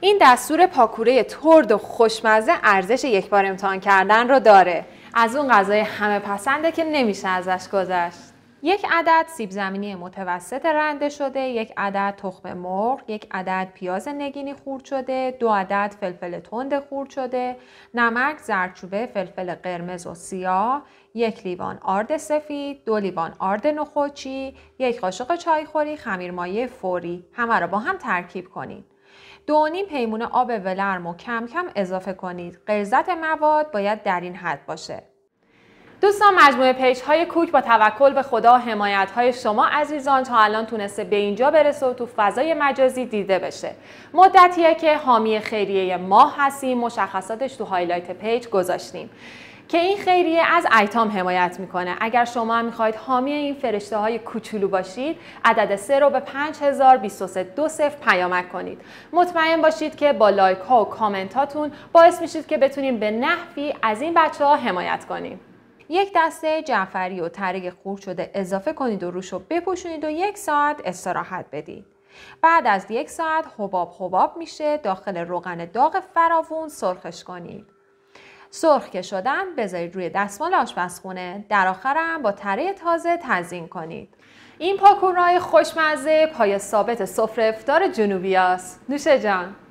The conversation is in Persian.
این دستور پاکوره ترد و خوشمزه ارزش یک بار امتحان کردن رو داره از اون غذای همه پسنده که نمیشه ازش گذشت یک عدد سیب زمینی متوسط رنده شده، یک عدد تخم مرغ، یک عدد پیاز نگینی خورد شده، دو عدد فلفل تند خورد شده، نمک، زردچوبه، فلفل قرمز و سیاه، یک لیوان آرد سفید، دو لیوان آرد نخوچی، یک قاشق چایخوری خمیر مایه فوری. همه را با هم ترکیب کنید. نیم پیمونه آب ولرم و کم کم اضافه کنید. غلظت مواد باید در این حد باشه. دوستان مجموعه پیج های کوک با توکل به خدا حمایت های شما عزیزان تا الان تونسته به اینجا برسه و تو فضای مجازی دیده بشه مدتیه که حامی خیریه ما هستیم مشخصاتش تو هایلایت پیج گذاشتیم که این خیریه از ایتام حمایت میکنه اگر شما هم میخواید حامی این فرشته های کوچولو باشید عدد سه رو به صفر پیامک کنید مطمئن باشید که با لایک ها و کامنت هاتون باعث میشید که بتونیم به نحوی از این بچه ها حمایت کنیم یک دسته جعفری و تره خورد شده اضافه کنید و روش رو بپوشونید و یک ساعت استراحت بدید. بعد از یک ساعت حباب حباب میشه داخل روغن داغ فراوون سرخش کنید. سرخ که شدن بذارید روی دستمال آشپزخونه در آخرم با تره تازه تزین کنید این پاکورای خوشمزه پای ثابت سفره افتار جنوبی است نوشه جان